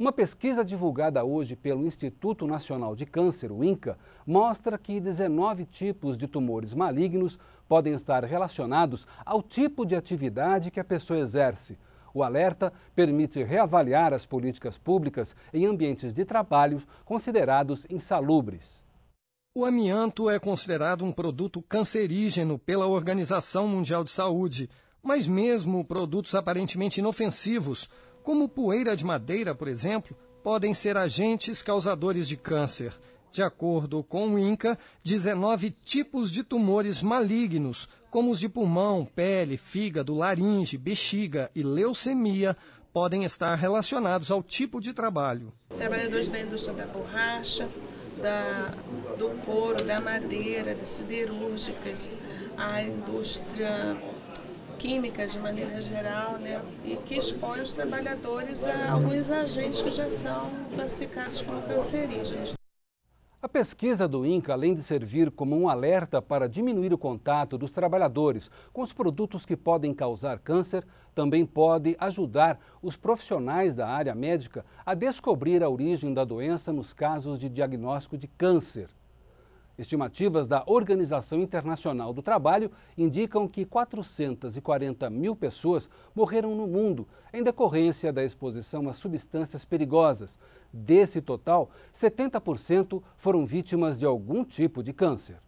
Uma pesquisa divulgada hoje pelo Instituto Nacional de Câncer, o INCA, mostra que 19 tipos de tumores malignos podem estar relacionados ao tipo de atividade que a pessoa exerce. O alerta permite reavaliar as políticas públicas em ambientes de trabalho considerados insalubres. O amianto é considerado um produto cancerígeno pela Organização Mundial de Saúde, mas mesmo produtos aparentemente inofensivos como poeira de madeira, por exemplo, podem ser agentes causadores de câncer. De acordo com o INCA, 19 tipos de tumores malignos, como os de pulmão, pele, fígado, laringe, bexiga e leucemia, podem estar relacionados ao tipo de trabalho. Trabalhadores da indústria da borracha, da, do couro, da madeira, das siderúrgicas, a indústria químicas de maneira geral, né? e que expõe os trabalhadores a alguns agentes que já são classificados como cancerígenos. A pesquisa do INCA, além de servir como um alerta para diminuir o contato dos trabalhadores com os produtos que podem causar câncer, também pode ajudar os profissionais da área médica a descobrir a origem da doença nos casos de diagnóstico de câncer. Estimativas da Organização Internacional do Trabalho indicam que 440 mil pessoas morreram no mundo em decorrência da exposição a substâncias perigosas. Desse total, 70% foram vítimas de algum tipo de câncer.